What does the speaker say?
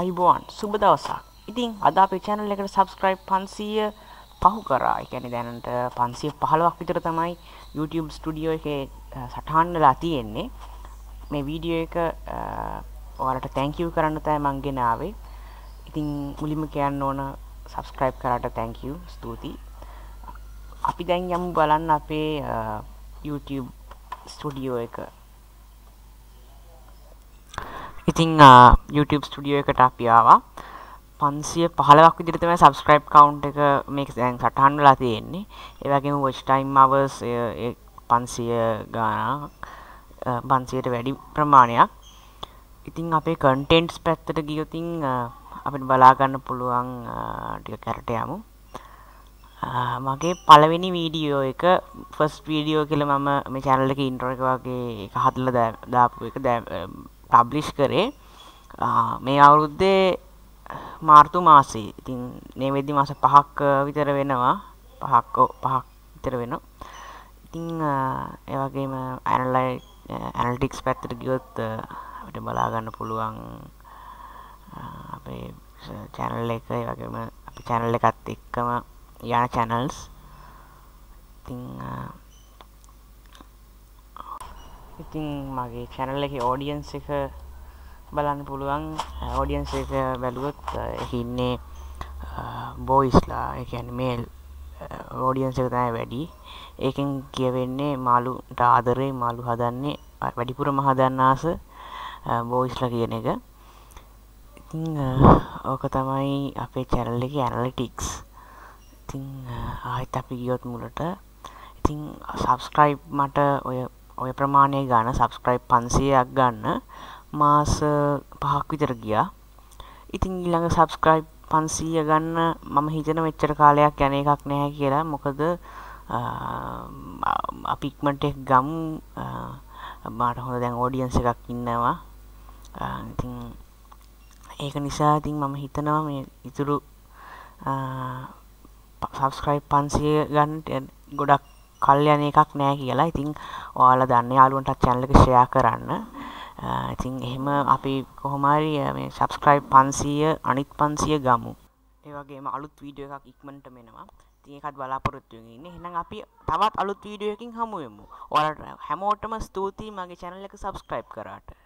අයිබෝන් සුබ දවසක් ඉතින් අද අපේ චැනල් එකට සබස්ක්‍රයිබ් පන්සීය පහු කරා එකැනි දැනට පන්සිය පහලවක් විතර තමයි YouTube ස්ටඩියෝ එක සටහන්ලා තියෙන්නේ මේ වීඩියෝ එක ඔලට තැංකව් කරන්න තෑ මංගෙනාවේ ඉතින් මුලිම කියන්න ඕන සබස්ක්‍රයිබ් කරට තැංකව ස්තුතියි අපි දැන් යම් බලන්න අපේ YouTube ස්ටඩියෝ එක ඉතිං YouTube ස්ටඩියෝ එකට අපියාවා පන්සිය පහලක් විදිරිතම සබස්ක්‍රයිබ් කවන්් එක මේක දැන් සටහන් වෙලා තියෙන්නේ ඒවගේම වච්ටයිම් අවස් පන්සිය ගානක් බන්සියට වැඩි ප්‍රමාණයක් ඉතිං අපේ කන්ටෙන්ට්ස් පැත්තට ගියොතින් අපිට බලාගන්න පුළුවන් ටික කැරට යමු මගේ පළවෙනි වීඩියෝ එක ෆස් වීඩියෝ කියල මම මේ චැනල්ලක ඉන්ට්‍රක වගේ එක හදල දාපු එක පබ්ලිෂ් කරේ මේ අවුරුද්දේ මාර්තු මාසේ ඉතින් නේවෙද්දි මාස පහක් විතර වෙනවා පහක් පහක් විතර වෙනවා ඉතිං ඒවගේම ඇනලයි ඇනල්ටික්ස් පැත්තර ගියොත් අපට බලාගන්න පුළුවන් අපේ චැනල් එක වගේම අපි චැනල් එකත් එක්කම යන චැනල්ස් ඉතිං ඉතින් මගේ චැනල් එක ඕඩියන්ස් එක බලන්න පුළුවන් ඕඩියන්ස් එක බැලුවොත් හින්නේ බෝයිස්ලා එකැන මේල් ඕඩියන්ස් එක තෑ වැඩි ඒකෙන් කියවෙන්නේ මාළුට ආදරේ මාළු හදන්නේ වැඩිපුරම හදන්නාස බෝයිස්ලා කියන එක ඕක තමයි අපේ චැනල් එක ඇනලටික්ස් ඉතින් ආහිත අපි ගියොත් මුලට ඉතිං සබස්ක්‍රයිබ් මට ඔය ඔය ප්‍රමාණය ගන්න සබස්ක්‍රයිබ් පන්සියක් ගන්න මාස පහක් විතර ගියා ඉතින් ඊළඟ සබස්ක්‍රයිබ් පන්සීය ගන්න මම හිතන මෙච්චර කාලයක් යන එකක් නැහැ කියලා මොකද අපික්මට එක් ගම් මාට හොඳ දැන් ෝඩියන්ස එකක් ඉන්නවා ඉතින් ඒක නිසා ඉතින් මම හිතනවා මේ ඉතුරු සබස්ක්‍රයිබ් පන්සිය ගන්න ගොඩක් කල්යන එකක් නෑ කියලා ඉතිං ඔයාල දන්න යාලුවන්ටත් චැනලක ෂයා කරන්න ඉතිං එහෙම අපි කොහොමරි මේ සබස්ක්‍රයිබ් පන්සීය අනිත් පන්සිය ගමු ඒවගේම අලුත් වීඩිය එකක් ඉක්මට මෙෙනවා තියකත් බලාපොරොත්තුවගෙන එහෙනම් අපි තවත් අලුත් වීඩියකින් හමුුවමු ඔලට හැමෝටම ස්තුතියි මගේ චැනල එක සබස්ක්‍රයිබ් කරට